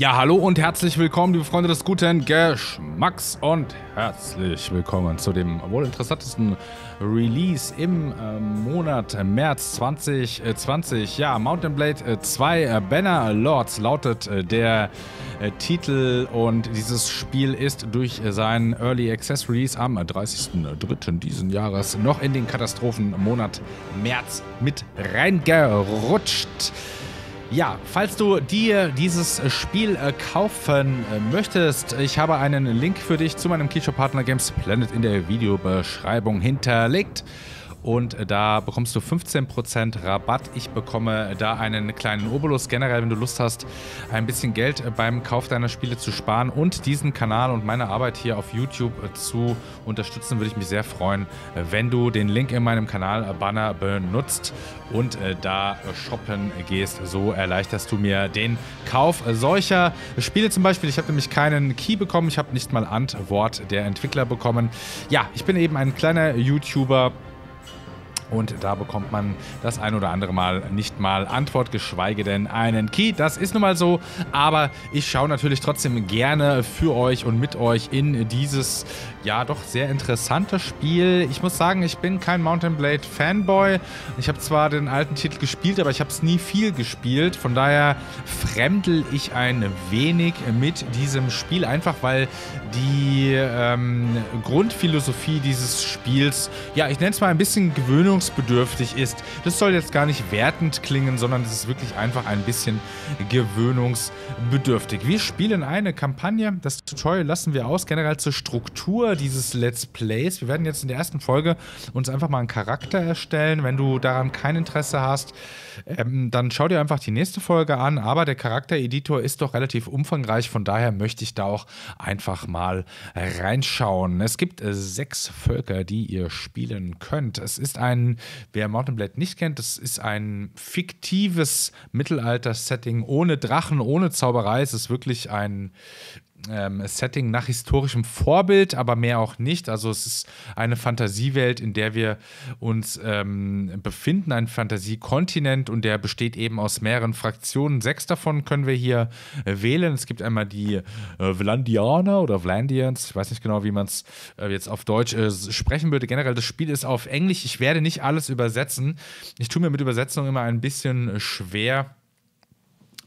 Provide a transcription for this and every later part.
Ja, hallo und herzlich willkommen, liebe Freunde des guten Geschmacks und herzlich willkommen zu dem wohl interessantesten Release im äh, Monat März 2020. Äh, ja, Mountain Blade 2 äh, äh, Banner Lords lautet äh, der Titel und dieses Spiel ist durch seinen Early Access Release am 30.03. diesen Jahres noch in den Katastrophenmonat März mit reingerutscht. Ja, falls du dir dieses Spiel äh, kaufen äh, möchtest, ich habe einen Link für dich zu meinem Keyshop Partner Games Planet in der Videobeschreibung hinterlegt und äh, da bekommst du 15% Rabatt. Ich bekomme äh, da einen kleinen Obolus. Generell, wenn du Lust hast, ein bisschen Geld äh, beim Kauf deiner Spiele zu sparen und diesen Kanal und meine Arbeit hier auf YouTube zu unterstützen, würde ich mich sehr freuen, wenn du den Link in meinem Kanal-Banner benutzt und da shoppen gehst. So erleichterst du mir den Kauf solcher Spiele zum Beispiel. Ich habe nämlich keinen Key bekommen, ich habe nicht mal Antwort der Entwickler bekommen. Ja, ich bin eben ein kleiner YouTuber. Und da bekommt man das ein oder andere Mal nicht mal Antwort, geschweige denn einen Key. Das ist nun mal so. Aber ich schaue natürlich trotzdem gerne für euch und mit euch in dieses, ja, doch sehr interessante Spiel. Ich muss sagen, ich bin kein Mountain Blade Fanboy. Ich habe zwar den alten Titel gespielt, aber ich habe es nie viel gespielt. Von daher fremdel ich ein wenig mit diesem Spiel, einfach weil die ähm, Grundphilosophie dieses Spiels, ja, ich nenne es mal ein bisschen Gewöhnung gewöhnungsbedürftig ist. Das soll jetzt gar nicht wertend klingen, sondern es ist wirklich einfach ein bisschen gewöhnungsbedürftig. Wir spielen eine Kampagne, das Tutorial lassen wir aus, generell zur Struktur dieses Let's Plays. Wir werden jetzt in der ersten Folge uns einfach mal einen Charakter erstellen. Wenn du daran kein Interesse hast, ähm, dann schau dir einfach die nächste Folge an. Aber der Charaktereditor ist doch relativ umfangreich, von daher möchte ich da auch einfach mal reinschauen. Es gibt äh, sechs Völker, die ihr spielen könnt. Es ist ein, wer Mountain Blade nicht kennt, es ist ein fiktives Mittelalter-Setting ohne Drachen, ohne Zauberei. Es ist wirklich ein ähm, Setting nach historischem Vorbild, aber mehr auch nicht. Also es ist eine Fantasiewelt, in der wir uns ähm, befinden, ein Fantasiekontinent und der besteht eben aus mehreren Fraktionen. Sechs davon können wir hier äh, wählen. Es gibt einmal die äh, Vlandianer oder Vlandians, ich weiß nicht genau, wie man es äh, jetzt auf Deutsch äh, sprechen würde. Generell, das Spiel ist auf Englisch. Ich werde nicht alles übersetzen. Ich tue mir mit Übersetzung immer ein bisschen schwer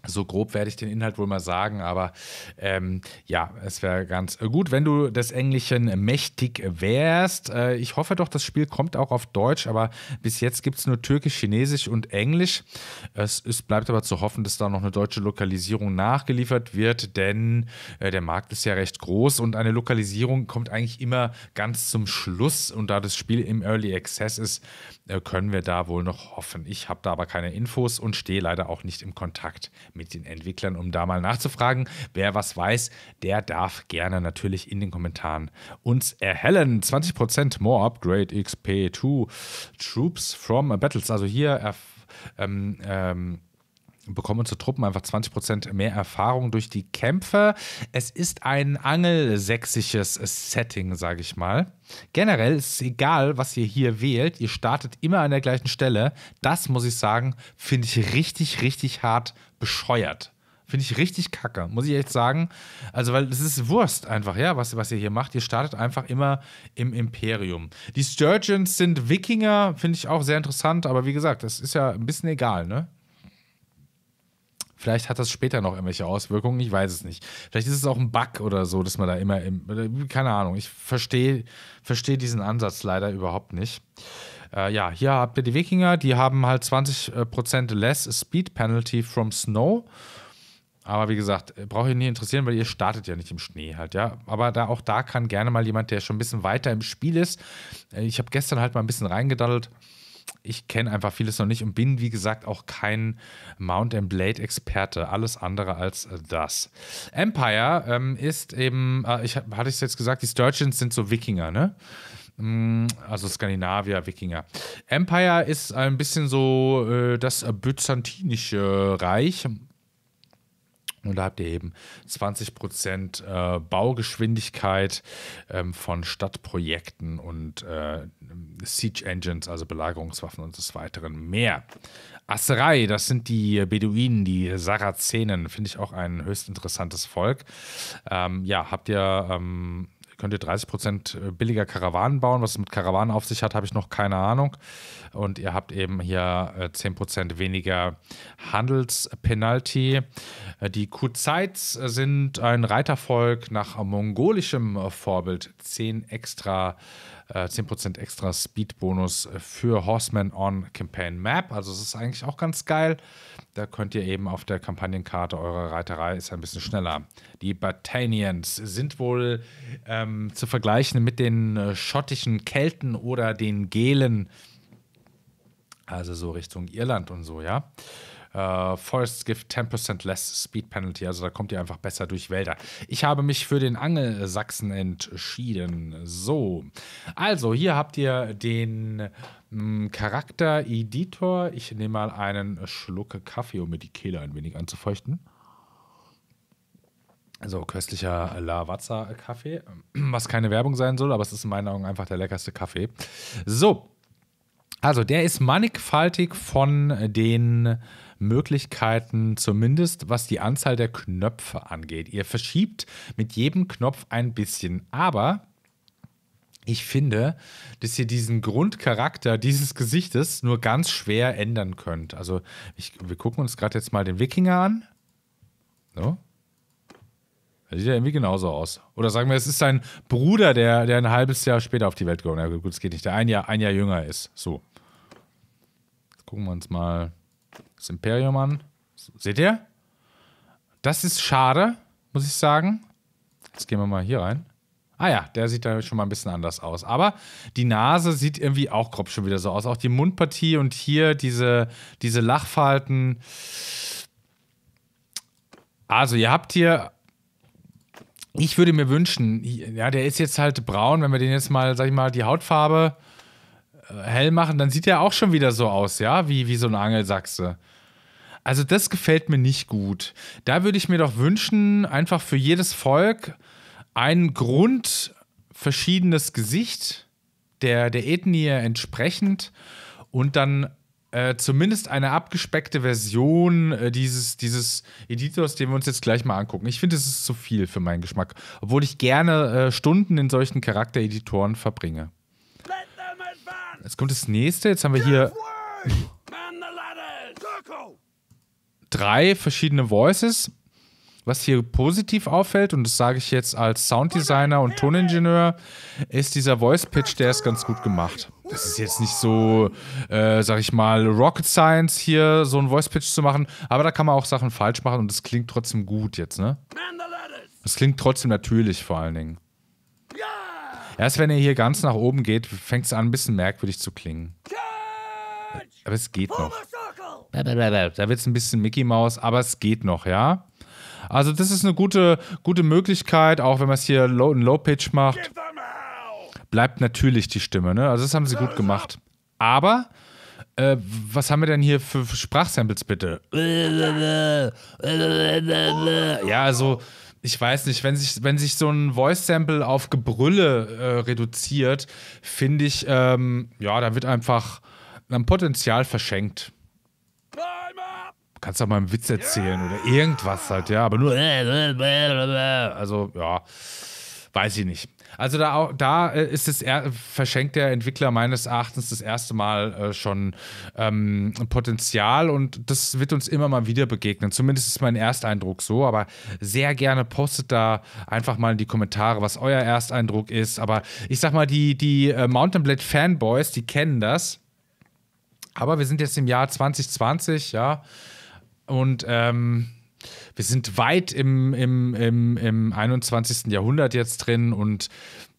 so grob werde ich den Inhalt wohl mal sagen, aber ähm, ja, es wäre ganz äh, gut, wenn du des Englischen mächtig wärst. Äh, ich hoffe doch, das Spiel kommt auch auf Deutsch, aber bis jetzt gibt es nur Türkisch, Chinesisch und Englisch. Es, es, bleibt aber zu hoffen, dass da noch eine deutsche Lokalisierung nachgeliefert wird, denn äh, der Markt ist ja recht groß und eine Lokalisierung kommt eigentlich immer ganz zum Schluss. Und da das Spiel im Early Access ist, äh, können wir da wohl noch hoffen. Ich habe da aber keine Infos und stehe leider auch nicht im Kontakt mit den Entwicklern, um da mal nachzufragen. Wer was weiß, der darf gerne natürlich in den Kommentaren uns erhellen. 20% more upgrade XP to Troops from Battles. Also hier äh, ähm, ähm, bekommen unsere Truppen einfach 20% mehr Erfahrung durch die Kämpfe. Es ist ein angelsächsisches Setting, sage ich mal. Generell ist es egal, was ihr hier wählt, ihr startet immer an der gleichen Stelle. Das, muss ich sagen, finde ich richtig, richtig hart bescheuert. Finde ich richtig kacke, muss ich echt sagen. Also, weil es ist Wurst einfach, ja, was, was ihr hier macht. Ihr startet einfach immer im Imperium. Die Sturgeons sind Wikinger, finde ich auch sehr interessant, aber wie gesagt, das ist ja ein bisschen egal, ne? Vielleicht hat das später noch irgendwelche Auswirkungen, ich weiß es nicht. Vielleicht ist es auch ein Bug oder so, dass man da immer, im, keine Ahnung, ich verstehe versteh diesen Ansatz leider überhaupt nicht. Äh, ja, hier habt ihr die Wikinger, die haben halt 20% äh, less Speed Penalty from Snow. Aber wie gesagt, äh, braucht ihr nicht interessieren, weil ihr startet ja nicht im Schnee halt, ja. Aber da, auch da kann gerne mal jemand, der schon ein bisschen weiter im Spiel ist. Äh, ich habe gestern halt mal ein bisschen reingedaddelt ich kenne einfach vieles noch nicht und bin, wie gesagt, auch kein Mount and Blade-Experte. Alles andere als äh, das. Empire ähm, ist eben, äh, ich hatte es jetzt gesagt, die Sturgeons sind so Wikinger, ne? Mm, also Skandinavier, Wikinger. Empire ist ein bisschen so äh, das byzantinische Reich und da habt ihr eben 20 äh, Baugeschwindigkeit ähm, von Stadtprojekten und äh, Siege Engines, also Belagerungswaffen und des Weiteren mehr. Asserei, das sind die Beduinen, die Sarazenen, finde ich auch ein höchst interessantes Volk. Ähm, ja, habt ihr ähm, könnt ihr 30 äh, billiger Karawanen bauen. Was es mit Karawanen auf sich hat, habe ich noch keine Ahnung. Und ihr habt eben hier 10 äh, weniger Handelspenalty. Äh, die Kuzeits sind ein Reitervolk nach mongolischem Vorbild. Zehn extra äh, 10% extra Speed-Bonus für Horseman on Campaign Map. Also es ist eigentlich auch ganz geil. Da könnt ihr eben auf der Kampagnenkarte eure Reiterei ist ein bisschen schneller. Die Batanians sind wohl ähm, zu vergleichen mit den äh, schottischen Kelten oder den Gelen. Also so Richtung Irland und so, ja. Äh, Forest Gift 10% less Speed Penalty, also da kommt ihr einfach besser durch Wälder. Ich habe mich für den Angelsachsen entschieden. So, also hier habt ihr den mh, mm, Charakter Editor. Ich nehme mal einen Schluck Kaffee, um mir die Kehle ein wenig anzufeuchten. So köstlicher Lavazza-Kaffee, was keine Werbung sein soll, aber es ist in meinen Augen einfach der leckerste Kaffee. So, also der ist mannigfaltig von den Möglichkeiten, zumindest was die Anzahl der Knöpfe angeht. Ihr verschiebt mit jedem Knopf ein bisschen, aber ich finde, dass ihr diesen Grundcharakter dieses Gesichtes nur ganz schwer ändern könnt. Also ich, wir gucken uns gerade jetzt mal den Wikinger an. So. Der sieht ja irgendwie genauso aus. Oder sagen wir, es ist sein Bruder, der, der ein halbes Jahr später auf die Welt gekommen ist. Ja, gut, es geht nicht. Der ein Jahr, ein Jahr jünger ist. So. Gucken wir uns mal das Imperium an. Seht ihr? Das ist schade, muss ich sagen. Jetzt gehen wir mal hier rein. Ah ja, der sieht da schon mal ein bisschen anders aus. Aber die Nase sieht irgendwie auch grob schon wieder so aus. Auch die Mundpartie und hier diese, diese Lachfalten. Also, ihr habt hier. Ich würde mir wünschen, ja, der ist jetzt halt braun, wenn wir den jetzt mal, sag ich mal, die Hautfarbe hell machen, dann sieht er auch schon wieder so aus, ja, wie, wie so ein Angelsachse. Also das gefällt mir nicht gut. Da würde ich mir doch wünschen, einfach für jedes Volk ein grundverschiedenes Gesicht der, der Ethnie entsprechend und dann äh, zumindest eine abgespeckte Version äh, dieses, dieses Editors, den wir uns jetzt gleich mal angucken. Ich finde, es ist zu viel für meinen Geschmack, obwohl ich gerne äh, Stunden in solchen Charaktereditoren verbringe. Jetzt kommt das nächste. Jetzt haben wir hier drei verschiedene Voices. Was hier positiv auffällt, und das sage ich jetzt als Sounddesigner und Toningenieur, ist dieser Voice Pitch, der ist ganz gut gemacht. Das ist jetzt nicht so, äh, sag ich mal, Rocket Science hier so einen Voice Pitch zu machen, aber da kann man auch Sachen falsch machen und das klingt trotzdem gut jetzt, ne? Das klingt trotzdem natürlich vor allen Dingen. Erst wenn ihr hier ganz nach oben geht, fängt es an, ein bisschen merkwürdig zu klingen. Aber es geht noch. Da wird es ein bisschen Mickey Mouse, aber es geht noch, ja? Also, das ist eine gute, gute Möglichkeit, auch wenn man es hier low, in Low Pitch macht. Bleibt natürlich die Stimme, ne? Also, das haben sie gut gemacht. Aber äh, was haben wir denn hier für Sprachsamples bitte? Ja, also ich weiß nicht, wenn sich, wenn sich so ein Voice-Sample auf Gebrülle äh, reduziert, finde ich, ähm, ja, da wird einfach ein ähm, Potenzial verschenkt. Kannst du mal einen Witz erzählen ja. oder irgendwas halt, ja, aber nur. Äh, äh, äh, also, ja, weiß ich nicht. Also da, auch, da äh, ist es verschenkt der Entwickler meines Erachtens das erste Mal äh, schon ähm, Potenzial und das wird uns immer mal wieder begegnen. Zumindest ist mein Ersteindruck so, aber sehr gerne postet da einfach mal in die Kommentare, was euer Ersteindruck ist. Aber ich sag mal, die, die äh, Mountain Blade Fanboys, die kennen das. Aber wir sind jetzt im Jahr 2020, ja. Und ähm, wir sind weit im, im, im, im 21. Jahrhundert jetzt drin und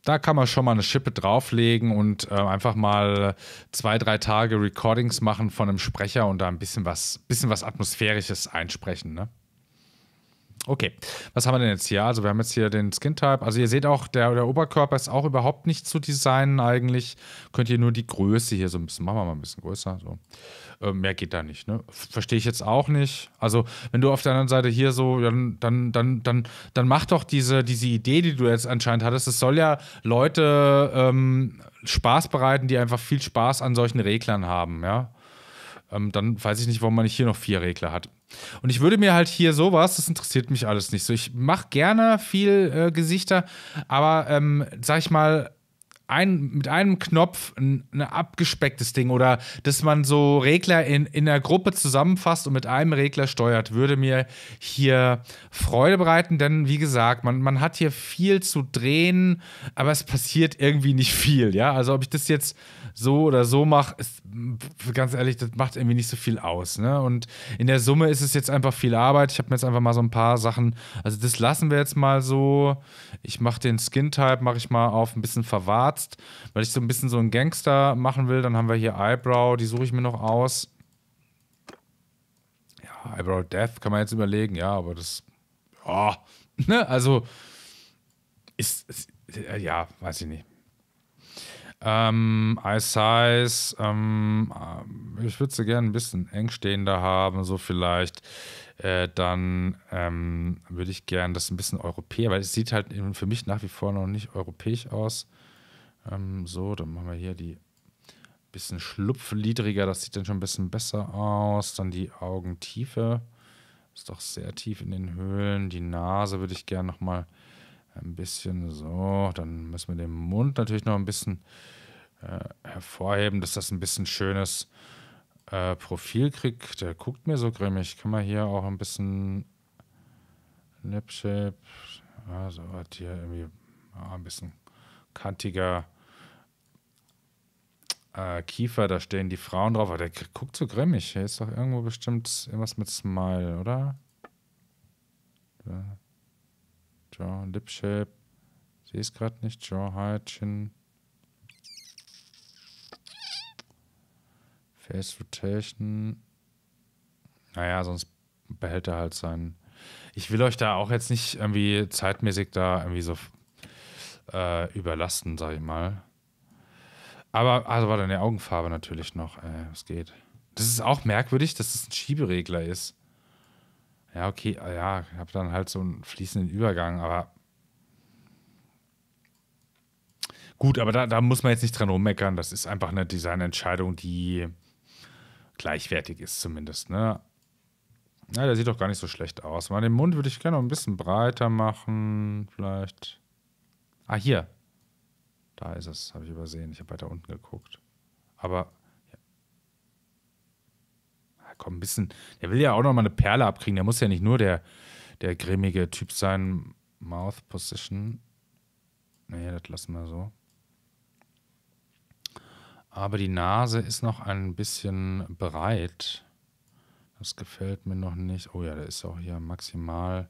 da kann man schon mal eine Schippe drauflegen und äh, einfach mal zwei, drei Tage Recordings machen von einem Sprecher und da ein bisschen was, bisschen was Atmosphärisches einsprechen, ne? Okay, was haben wir denn jetzt hier? Also wir haben jetzt hier den Skin-Type. Also ihr seht auch, der, der, Oberkörper ist auch überhaupt nicht zu designen eigentlich. Könnt ihr nur die Größe hier so ein bisschen, machen wir mal ein bisschen größer. So. Ähm, mehr geht da nicht, ne? Verstehe ich jetzt auch nicht. Also wenn du auf der anderen Seite hier so, dann, dann, dann, dann, dann mach doch diese, diese Idee, die du jetzt anscheinend hattest. Es soll ja Leute ähm, Spaß bereiten, die einfach viel Spaß an solchen Reglern haben, ja? Ähm, dann weiß ich nicht, warum man nicht hier noch vier Regler hat. Und ich würde mir halt hier sowas, das interessiert mich alles nicht so. Ich mache gerne viel äh, Gesichter, aber ähm, sag ich mal, ein, mit einem Knopf ein, ein, abgespecktes Ding oder dass man so Regler in, in einer Gruppe zusammenfasst und mit einem Regler steuert, würde mir hier Freude bereiten, denn wie gesagt, man, man hat hier viel zu drehen, aber es passiert irgendwie nicht viel. Ja, also ob ich das jetzt so oder so mache, ist ganz ehrlich, das macht irgendwie nicht so viel aus. Ne? Und in der Summe ist es jetzt einfach viel Arbeit. Ich habe mir jetzt einfach mal so ein paar Sachen, also das lassen wir jetzt mal so. Ich mache den Skin-Type, mache ich mal auf ein bisschen verwahrt passt, weil ich so ein bisschen so ein Gangster machen will. Dann haben wir hier Eyebrow, die suche ich mir noch aus. Ja, Eyebrow Death kann man jetzt überlegen, ja, aber das. Oh, ne, also ist, ist äh, ja, weiß ich nicht. Ähm, Eye-Size, ähm, äh, ich würde sie gerne ein bisschen engstehender haben, so vielleicht. Äh, dann ähm, würde ich gerne das ein bisschen europäisch, weil es sieht halt für mich nach wie vor noch nicht europäisch aus. Ähm, so, dann machen wir hier die bisschen schlupfliedriger. Das sieht dann schon ein bisschen besser aus. Dann die Augentiefe. Ist doch sehr tief in den Höhlen. Die Nase würde ich gerne nochmal ein bisschen so. Dann müssen wir den Mund natürlich noch ein bisschen äh, hervorheben, dass das ein bisschen schönes äh, Profil kriegt. Der guckt mir so grimmig. Kann man hier auch ein bisschen Lipshape. Also hat hier irgendwie ah, ein bisschen kantiger äh, Kiefer, da stehen die Frauen drauf, aber der guckt so grimmig. Hier ist doch irgendwo bestimmt irgendwas mit Smile, oder? Jaw, Lip Shape. Sehe es gerade nicht. Jaw, Height, Chin. Face Rotation. Naja, sonst behält er halt seinen. Ich will euch da auch jetzt nicht irgendwie zeitmäßig da irgendwie so äh, überlasten, sag ich mal. Aber, also war deine Augenfarbe natürlich noch. Äh, geht? Das ist auch merkwürdig, dass es das ein Schieberegler ist. Ja, okay, ah, ja, ich habe dann halt so einen fließenden Übergang, aber. Gut, aber da, da muss man jetzt nicht dran rummeckern. Das ist einfach eine Designentscheidung, die gleichwertig ist zumindest, ne? Ja, der sieht doch gar nicht so schlecht aus. Mal den Mund würde ich gerne noch ein bisschen breiter machen, vielleicht. Ah, hier. Da ist es, habe ich übersehen. Ich habe weiter unten geguckt. Aber ja. komm, ein bisschen. Der will ja auch nochmal eine Perle abkriegen. Der muss ja nicht nur der, der grimmige Typ sein. Mouth Position. Nee, das lassen wir so. Aber die Nase ist noch ein bisschen breit. Das gefällt mir noch nicht. Oh ja, der ist auch hier maximal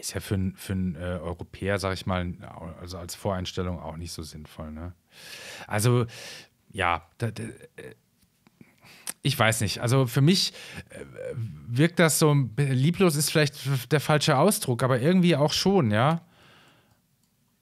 ist ja für, für einen äh, Europäer, sag ich mal, also als Voreinstellung auch nicht so sinnvoll. Ne? Also, ja, da, da, äh, ich weiß nicht. Also für mich äh, wirkt das so, lieblos ist vielleicht der falsche Ausdruck, aber irgendwie auch schon, ja.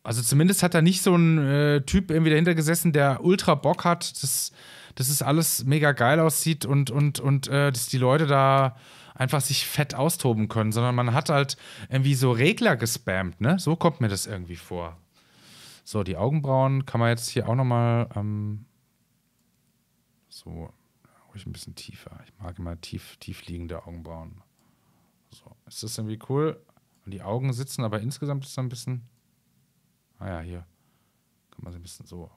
Also zumindest hat da nicht so ein äh, Typ irgendwie dahinter gesessen, der ultra Bock hat, das dass es alles mega geil aussieht und, und, und äh, dass die Leute da einfach sich fett austoben können, sondern man hat halt irgendwie so Regler gespammt, ne? So kommt mir das irgendwie vor. So, die Augenbrauen kann man jetzt hier auch nochmal ähm, so ruhig ein bisschen tiefer. Ich mag immer tief, tief liegende Augenbrauen. So, ist das irgendwie cool? Und die Augen sitzen, aber insgesamt ist da ein bisschen. Ah ja, hier. Kann man sie ein bisschen so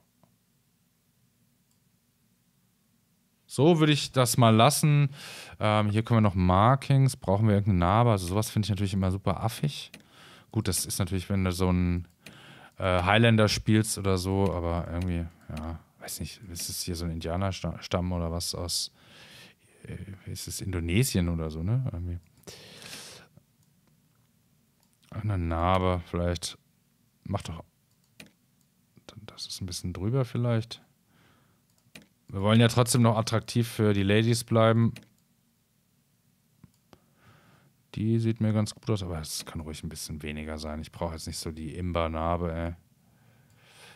So würde ich das mal lassen. Ähm, hier können wir noch Markings, brauchen wir irgendeine Narbe. Also sowas finde ich natürlich immer super affig. Gut, das ist natürlich, wenn du so einen äh, Highlander spielst oder so, aber irgendwie, ja, weiß nicht, ist es hier so ein Indianerstamm oder was aus, äh, ist es Indonesien oder so, ne? Irgendwie. Eine Narbe vielleicht. Mach doch. Das ist ein bisschen drüber vielleicht. Wir wollen ja trotzdem noch attraktiv für die Ladies bleiben. Die sieht mir ganz gut aus, aber es kann ruhig ein bisschen weniger sein. Ich brauche jetzt nicht so die Imba-Narbe, ey.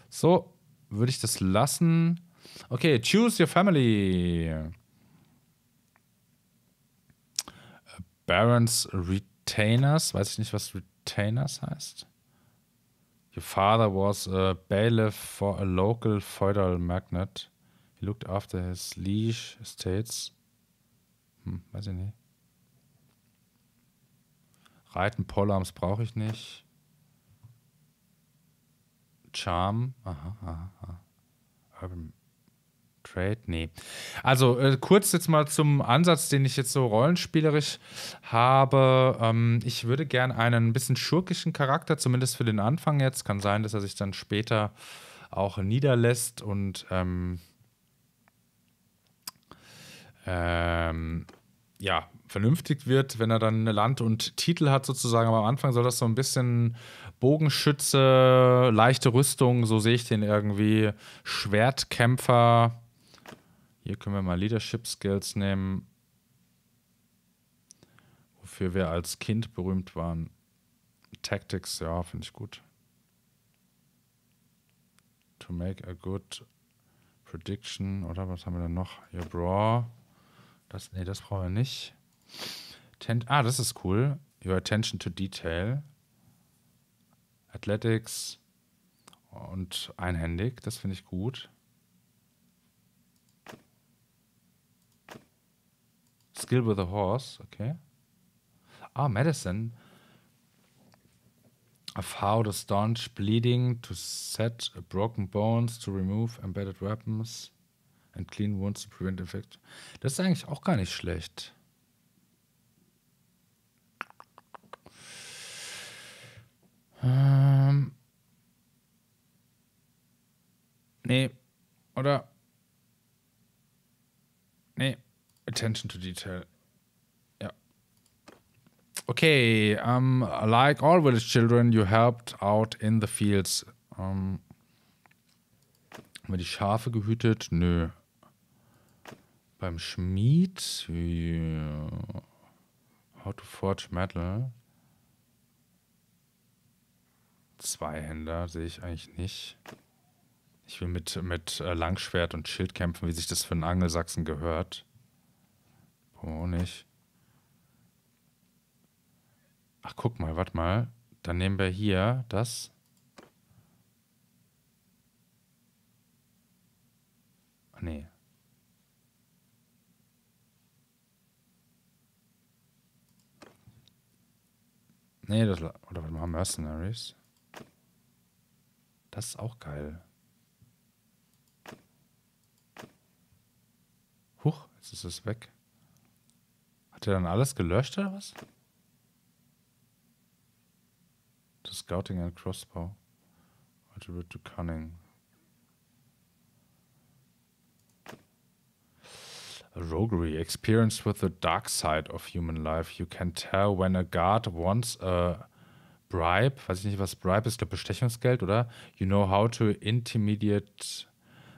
So, würde ich das lassen. Okay, choose your family. Barons Retainers, weiß ich nicht, was Retainers heißt. Your father was a bailiff for a local feudal magnate. He looked after his leash estates. Hm, weiß ich nicht. Reiten Pollarms brauche ich nicht. Charm. Aha, aha, aha. Urban Trade? Nee. Also äh, kurz jetzt mal zum Ansatz, den ich jetzt so rollenspielerisch habe. Ähm, ich würde gern einen bisschen schurkischen Charakter, zumindest für den Anfang jetzt. Kann sein, dass er sich dann später auch niederlässt und ähm, ähm, ja, vernünftig wird, wenn er dann Land und Titel hat sozusagen. Aber am Anfang soll das so ein bisschen Bogenschütze, leichte Rüstung, so sehe ich den irgendwie, Schwertkämpfer. Hier können wir mal Leadership Skills nehmen, wofür wir als Kind berühmt waren. Tactics, ja, finde ich gut. To make a good prediction, oder was haben wir denn noch? Your Brawl. Das, nee, das brauchen wir nicht. Ten ah, das ist cool. Your attention to detail. Athletics und einhändig, das finde ich gut. Skill with a horse, okay. Ah, Medicine. Of how to staunch bleeding, to set broken bones, to remove embedded weapons and clean wounds to prevent infection. Das ist eigentlich auch gar nicht schlecht. Ähm. Nee. Oder? Nee. Attention to detail. Ja. Okay. Um, like all village children, you helped out in the fields. Um, haben wir die Schafe gehütet? Nö. Beim Schmied. Yeah. How to Forge Metal. Zweihänder sehe ich eigentlich nicht. Ich will mit, mit äh, Langschwert und Schild kämpfen, wie sich das für einen Angelsachsen gehört. Oh, nicht. Ach, guck mal, warte mal. Dann nehmen wir hier das. nee. Nee, das. Oder warte mal, Mercenaries. Das ist auch geil. Huch, jetzt ist es weg. Hat er dann alles gelöscht oder was? The Scouting and Crossbow. Attribute to Cunning. A roguery, experience with the dark side of human life. You can tell when a guard wants a bribe. Weiß ich nicht, was bribe ist, glaube Bestechungsgeld, oder? You know how to intimidate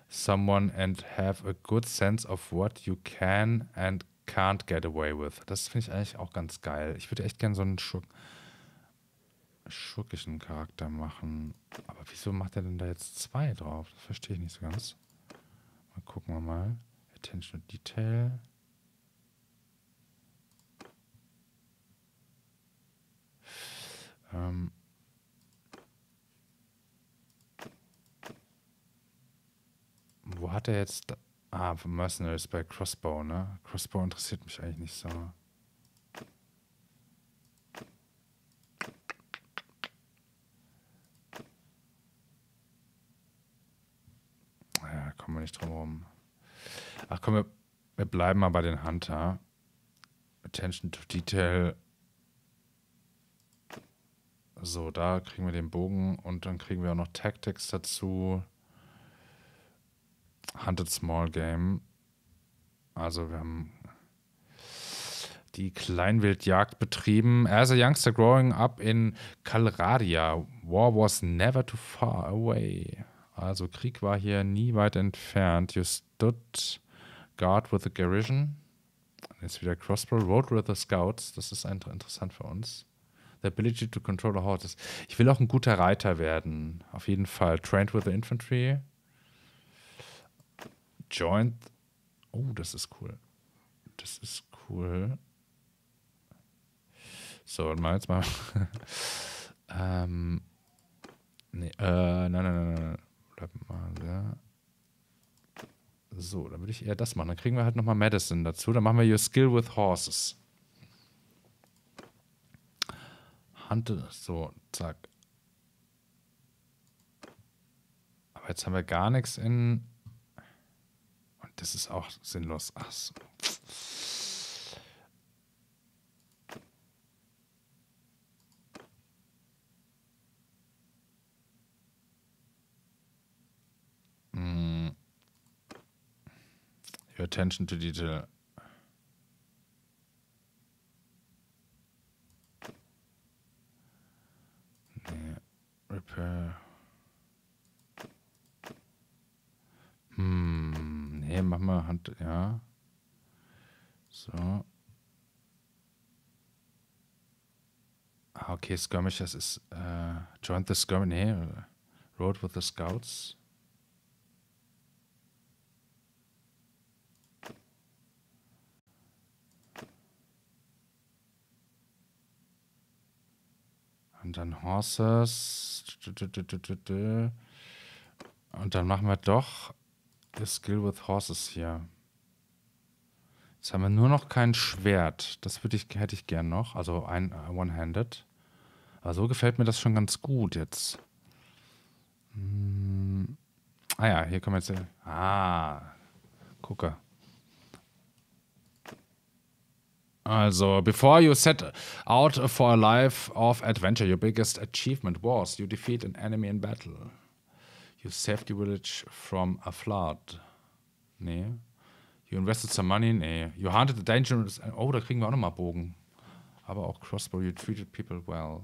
someone and have a good sense of what you can and can't get away with. Das finde ich eigentlich auch ganz geil. Ich würde echt gerne so einen Schurk schurkischen Charakter machen. Aber wieso macht er denn da jetzt zwei drauf? Das verstehe ich nicht so ganz. Mal gucken wir mal. Attention to Detail. Ähm. Wo hat er jetzt... Ah, von Mercenaries bei Crossbow, ne? Crossbow interessiert mich eigentlich nicht so. Ja, kommen wir nicht drum herum. Ach komm, wir, wir bleiben mal bei den Hunter. Attention to Detail. So, da kriegen wir den Bogen und dann kriegen wir auch noch Tactics dazu. Hunted Small Game. Also wir haben die Kleinwildjagd betrieben. As a youngster growing up in Kalradia, war was never too far away. Also Krieg war hier nie weit entfernt. You stood Guard with the Garrison. Jetzt wieder Crossbow, Road with the Scouts. Das ist interessant für uns. The ability to control the Horses. Ich will auch ein guter Reiter werden. Auf jeden Fall. Trained with the Infantry. Joint. Oh, das ist cool. Das ist cool. So, und mal, jetzt mal. ähm. Nee, äh, nein, nein, nein, nein. Bleib mal da. So, dann würde ich eher das machen. Dann kriegen wir halt nochmal Madison dazu. Dann machen wir Your Skill with Horses. Hunter, so, zack. Aber jetzt haben wir gar nichts in... Und das ist auch sinnlos. Ach so. Your attention to detail. Hmm, yeah, repair. Hm, nee, mach mal Hand, ja. So. okay, Skirmishers ist, äh, uh, Joint the Skirmish, nee, rode with the Scouts. dann Horses. Und dann machen wir doch The Skill with Horses hier. Jetzt haben wir nur noch kein Schwert. Das ich, hätte ich gern noch. Also ein äh, One-Handed. Aber so gefällt mir das schon ganz gut jetzt. Hm. Ah ja, hier kommen wir jetzt. Äh, ah, gucke. Also, before you set out for a life of adventure, your biggest achievement was you defeat an enemy in battle. You saved the village from a flood. Nee. You invested some money? Nee. You hunted the dangerous. Oh, da kriegen wir auch nochmal Bogen. Aber auch Crossbow. You treated people well.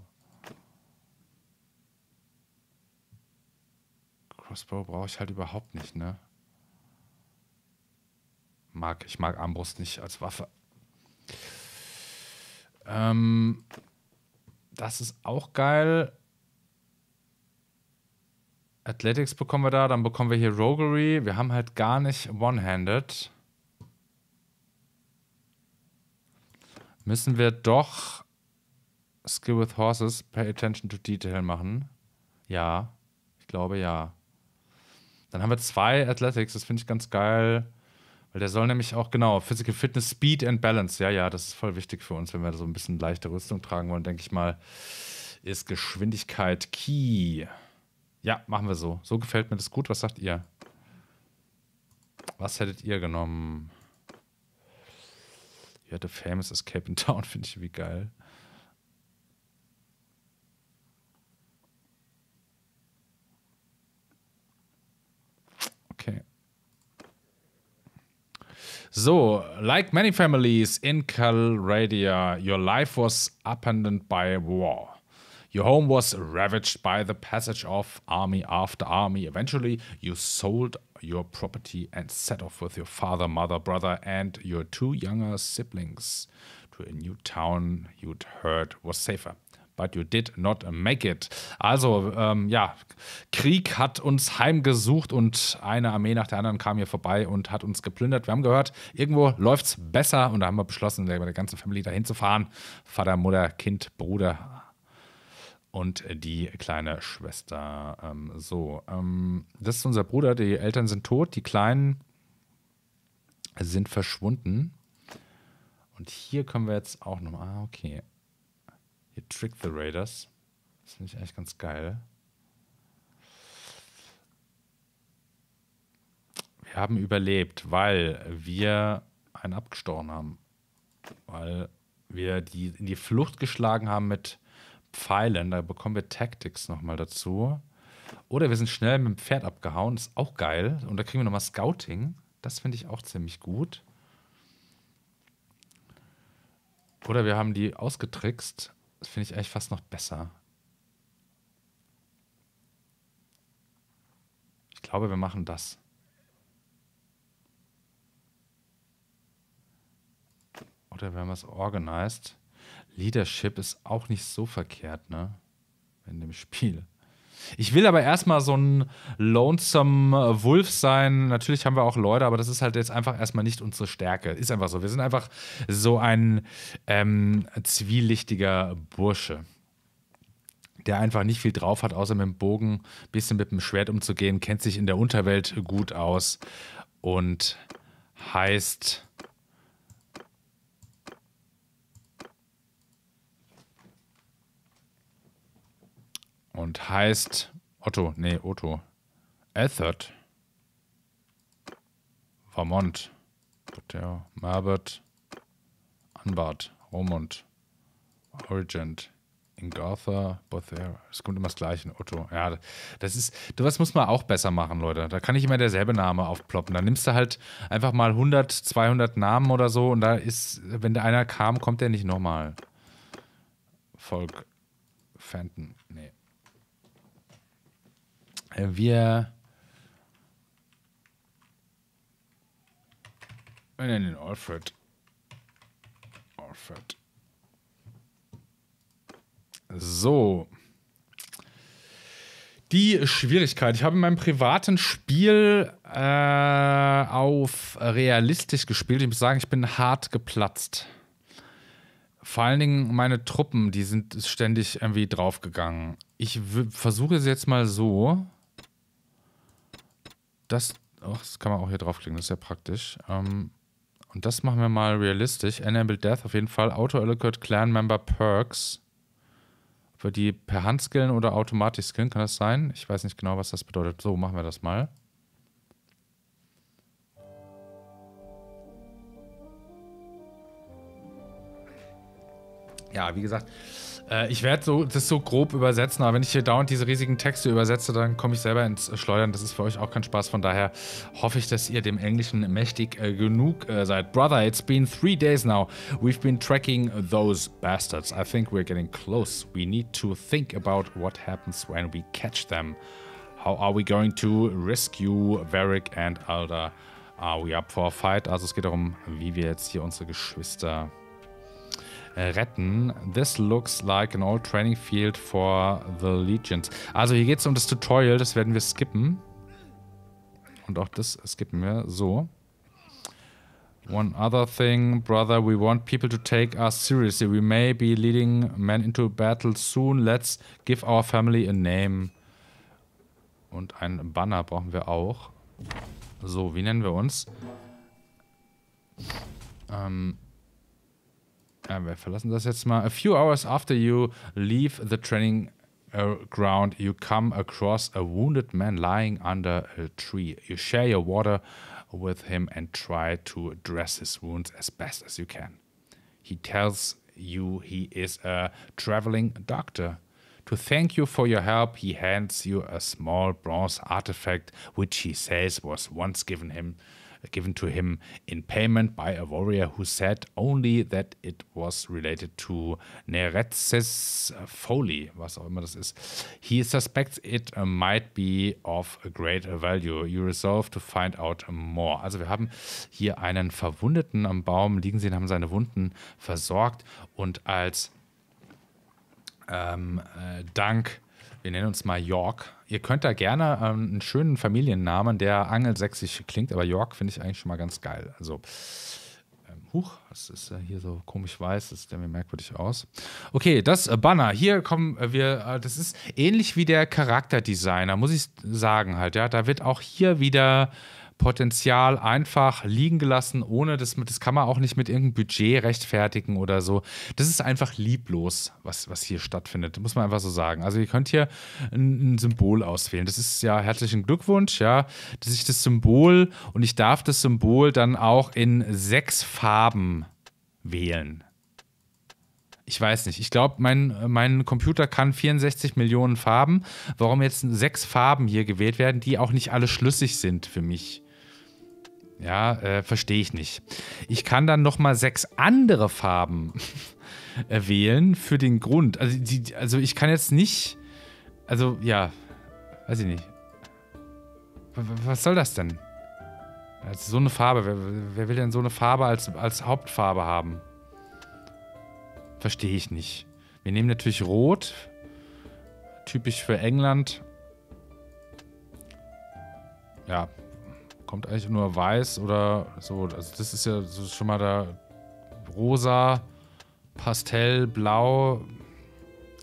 Crossbow brauche ich halt überhaupt nicht, ne? Mag, ich mag Armbrust nicht als Waffe. Ähm, das ist auch geil. Athletics bekommen wir da, dann bekommen wir hier Roguery. Wir haben halt gar nicht One-Handed. Müssen wir doch Skill with Horses, Pay Attention to Detail machen? Ja, ich glaube ja. Dann haben wir zwei Athletics, das finde ich ganz geil. Weil der soll nämlich auch, genau, Physical Fitness, Speed and Balance. Ja, ja, das ist voll wichtig für uns, wenn wir so ein bisschen leichte Rüstung tragen wollen, denke ich mal, ist Geschwindigkeit key. Ja, machen wir so. So gefällt mir das gut. Was sagt ihr? Was hättet ihr genommen? Ja, The Famous Escape in Town finde ich wie geil. So, like many families in Calradia, your life was upended by war. Your home was ravaged by the passage of army after army. Eventually, you sold your property and set off with your father, mother, brother, and your two younger siblings to a new town you'd heard was safer. but you did not make it. Also, ähm, ja, Krieg hat uns heimgesucht und eine Armee nach der anderen kam hier vorbei und hat uns geplündert. Wir haben gehört, irgendwo läuft es besser und da haben wir beschlossen, mit der ganzen Familie dahin zu fahren. Vater, Mutter, Kind, Bruder und die kleine Schwester. Ähm, so, ähm, das ist unser Bruder. Die Eltern sind tot, die Kleinen sind verschwunden. Und hier können wir jetzt auch nochmal. Ah, okay. Hier Trick the Raiders. Das finde ich eigentlich ganz geil. Wir haben überlebt, weil wir einen abgestochen haben. Weil wir die in die Flucht geschlagen haben mit Pfeilen. Da bekommen wir Tactics nochmal dazu. Oder wir sind schnell mit dem Pferd abgehauen. Ist auch geil. Und da kriegen wir nochmal Scouting. Das finde ich auch ziemlich gut. Oder wir haben die ausgetrickst finde ich eigentlich fast noch besser. Ich glaube, wir machen das. Oder wir haben es organized. Leadership ist auch nicht so verkehrt, ne? In dem Spiel. Ich will aber erstmal so ein Lonesome Wolf sein. Natürlich haben wir auch Leute, aber das ist halt jetzt einfach erstmal nicht unsere Stärke. Ist einfach so. Wir sind einfach so ein ähm, zwielichtiger Bursche der einfach nicht viel drauf hat, außer mit dem Bogen, ein bisschen mit dem Schwert umzugehen, kennt sich in der Unterwelt gut aus und heißt Und heißt Otto, nee, Otto. Ethert. Vermont. Botero. Marbert. Anbart. Romond. Origent. Ingartha, Bothera. Es kommt immer das Gleiche. Otto. Ja, das ist, das muss man auch besser machen, Leute. Da kann nicht immer derselbe Name aufploppen. Dann nimmst du halt einfach mal 100, 200 Namen oder so und da ist, wenn da einer kam, kommt der nicht nochmal. Volk, Fenton, nee. Wir Wir nennen ihn Alfred. Alfred. So. Die Schwierigkeit. Ich habe in meinem privaten Spiel äh, auf realistisch gespielt. Ich muss sagen, ich bin hart geplatzt. Vor allen Dingen meine Truppen, die sind ständig irgendwie draufgegangen. Ich versuche es jetzt mal so das, oh, das kann man auch hier draufklicken, das ist ja praktisch. Ähm, und das machen wir mal realistisch. Enable Death auf jeden Fall. Auto-Allocate Clan Member Perks. Für die per Hand skillen oder automatisch skillen, kann das sein? Ich weiß nicht genau, was das bedeutet. So, machen wir das mal. Ja, wie gesagt, äh, ich werde so, das so grob übersetzen, aber wenn ich hier dauernd diese riesigen Texte übersetze, dann komme ich selber ins Schleudern. Das ist für euch auch kein Spaß. Von daher hoffe ich, dass ihr dem Englischen mächtig äh, genug äh, seid. Brother, it's been three days now. We've been tracking those bastards. I think we're getting close. We need to think about what happens when we catch them. How are we going to rescue Varric and Alda? Are we up for a fight? Also es geht darum, wie wir jetzt hier unsere Geschwister äh, retten. This looks like an old training field for the Legions. Also hier geht es um das Tutorial, das werden wir skippen. Und auch das skippen wir so. One other thing, brother, we want people to take us seriously. We may be leading men into battle soon. Let's give our family a name. Und ein Banner brauchen wir auch. So, wie nennen wir uns? Ähm, Äh, wir verlassen das jetzt mal. A few hours after you leave the training uh, ground, you come across a wounded man lying under a tree. You share your water with him and try to dress his wounds as best as you can. He tells you he is a traveling doctor. To thank you for your help, he hands you a small bronze artifact which he says was once given him given to him in payment by a warrior who said only that it was related to Nerezes Foley, was auch immer das ist. He suspects it uh, might be of great value. You resolve to find out more. Also wir haben hier einen Verwundeten am Baum liegen sehen, haben seine Wunden versorgt und als ähm, äh, Dank wir nennen uns mal York. Ihr könnt da gerne ähm, einen schönen Familiennamen, der angelsächsisch klingt, aber York finde ich eigentlich schon mal ganz geil. Also, ähm, huch, das ist äh, hier so komisch weiß, das sieht mir merkwürdig aus. Okay, das äh, Banner, hier kommen äh, wir, äh, das ist ähnlich wie der Charakterdesigner, muss ich sagen halt, ja. Da wird auch hier wieder Potenzial einfach liegen gelassen, ohne das, das kann man auch nicht mit irgendeinem Budget rechtfertigen oder so. Das ist einfach lieblos, was, was hier stattfindet, muss man einfach so sagen. Also ihr könnt hier ein, ein Symbol auswählen. Das ist ja herzlichen Glückwunsch, ja, dass ich das Symbol und ich darf das Symbol dann auch in sechs Farben wählen. Ich weiß nicht. Ich glaube, mein, mein Computer kann 64 Millionen Farben. Warum jetzt sechs Farben hier gewählt werden, die auch nicht alle schlüssig sind für mich? Ja, äh, verstehe ich nicht. Ich kann dann noch mal sechs andere Farben wählen für den Grund. Also, die, also ich kann jetzt nicht, also ja, weiß ich nicht. Was soll das denn? Also so eine Farbe. Wer, wer, will denn so eine Farbe als, als Hauptfarbe haben? Verstehe ich nicht. Wir nehmen natürlich Rot. Typisch für England. Ja, Kommt eigentlich nur weiß oder so. Also das ist ja das ist schon mal da rosa, Pastell, Blau.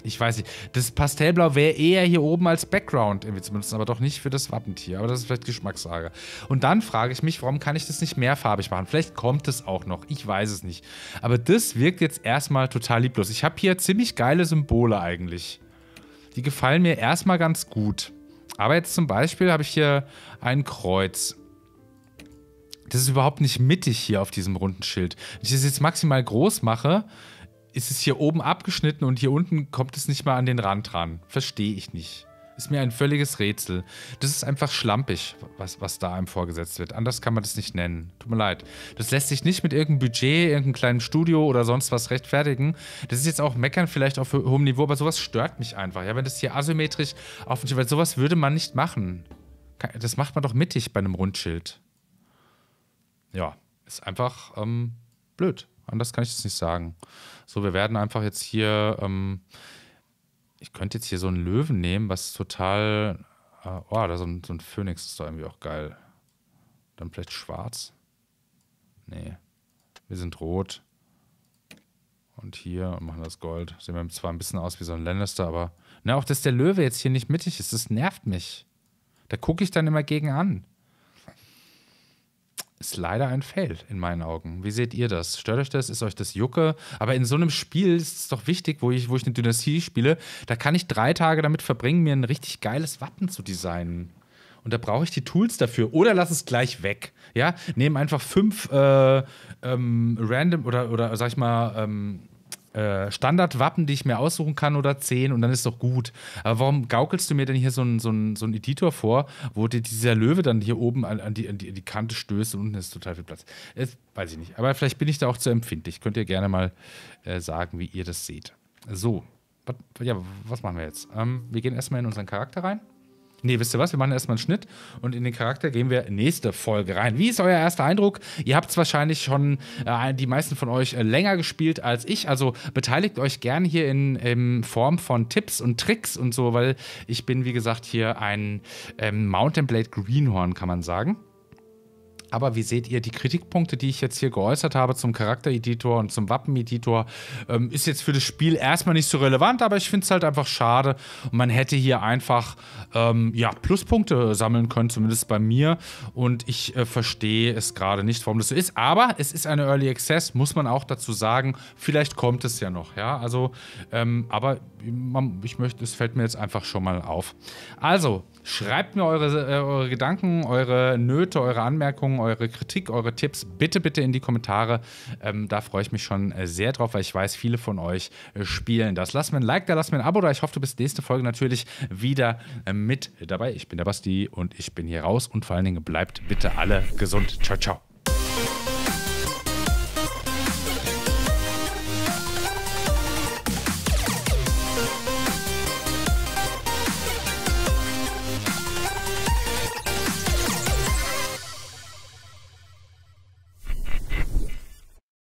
Ich weiß nicht. Das Pastellblau wäre eher hier oben als Background irgendwie zu benutzen, aber doch nicht für das Wappentier. Aber das ist vielleicht Geschmackssage. Und dann frage ich mich, warum kann ich das nicht mehrfarbig machen? Vielleicht kommt es auch noch. Ich weiß es nicht. Aber das wirkt jetzt erstmal total lieblos. Ich habe hier ziemlich geile Symbole eigentlich. Die gefallen mir erstmal ganz gut. Aber jetzt zum Beispiel habe ich hier ein Kreuz. Das ist überhaupt nicht mittig hier auf diesem runden Schild. Wenn ich das jetzt maximal groß mache, ist es hier oben abgeschnitten und hier unten kommt es nicht mal an den Rand ran. Verstehe ich nicht. Ist mir ein völliges Rätsel. Das ist einfach schlampig, was, was da einem vorgesetzt wird. Anders kann man das nicht nennen. Tut mir leid. Das lässt sich nicht mit irgendeinem Budget, irgendeinem kleinen Studio oder sonst was rechtfertigen. Das ist jetzt auch meckern vielleicht auf hohem Niveau, aber sowas stört mich einfach. Ja, wenn das hier asymmetrisch auf dem Schild, weil sowas würde man nicht machen. Das macht man doch mittig bei einem Rundschild ja, ist einfach ähm, blöd. Anders kann ich es nicht sagen. So, wir werden einfach jetzt hier, ähm, ich könnte jetzt hier so einen Löwen nehmen, was total, äh, oh, da so ein, so ein Phönix ist doch irgendwie auch geil. Dann vielleicht schwarz. Nee, wir sind rot. Und hier und machen das Gold. Sehen wir zwar ein bisschen aus wie so ein Lannister, aber. Na, ne, auch dass der Löwe jetzt hier nicht mittig ist, das nervt mich. Da gucke ich dann immer gegen an ist leider ein Fail in meinen Augen. Wie seht ihr das? Stört euch das? Ist euch das Jucke? Aber in so einem Spiel ist es doch wichtig, wo ich, wo ich eine Dynastie spiele, da kann ich drei Tage damit verbringen, mir ein richtig geiles Wappen zu designen. Und da brauche ich die Tools dafür. Oder lass es gleich weg. Ja, nehmen einfach fünf äh, ähm, random oder, oder sag ich mal, ähm, äh, Standardwappen, die ich mir aussuchen kann oder 10 und dann ist doch gut. Aber warum gaukelst du mir denn hier so einen so so einen Editor vor, wo dir dieser Löwe dann hier oben an, an, die, an, die, an die Kante stößt und unten ist total viel Platz? Das weiß ich nicht. Aber vielleicht bin ich da auch zu empfindlich. Könnt ihr gerne mal äh, sagen, wie ihr das seht. So. Was, ja, was machen wir jetzt? Ähm, wir gehen erstmal in unseren Charakter rein. Nee, wisst ihr was? Wir machen erstmal einen Schnitt und in den Charakter gehen wir nächste Folge rein. Wie ist euer erster Eindruck? Ihr habt es wahrscheinlich schon, äh, die meisten von euch, äh, länger gespielt als ich. Also beteiligt euch gerne hier in, in, Form von Tipps und Tricks und so, weil ich bin, wie gesagt, hier ein ähm, Mountain Blade Greenhorn, kann man sagen. Aber wie seht ihr, die Kritikpunkte, die ich jetzt hier geäußert habe zum Charaktereditor und zum Wappeneditor, ähm, ist jetzt für das Spiel erstmal nicht so relevant, aber ich finde es halt einfach schade. Und man hätte hier einfach ähm, ja, Pluspunkte sammeln können, zumindest bei mir. Und ich äh, verstehe es gerade nicht, warum das so ist. Aber es ist eine Early Access, muss man auch dazu sagen. Vielleicht kommt es ja noch, ja. Also, ähm, aber man, ich möchte, es fällt mir jetzt einfach schon mal auf. Also, schreibt mir eure, äh, eure Gedanken, eure Nöte, eure Anmerkungen, eure Kritik, eure Tipps bitte, bitte in die Kommentare. Ähm, da freue ich mich schon äh, sehr drauf, weil ich weiß, viele von euch äh, spielen das. Lasst mir ein Like da, lasst mir ein Abo da. Ich hoffe, du bist nächste Folge natürlich wieder äh, mit dabei. Ich bin der Basti und ich bin hier raus und vor allen Dingen bleibt bitte alle gesund. Ciao, ciao.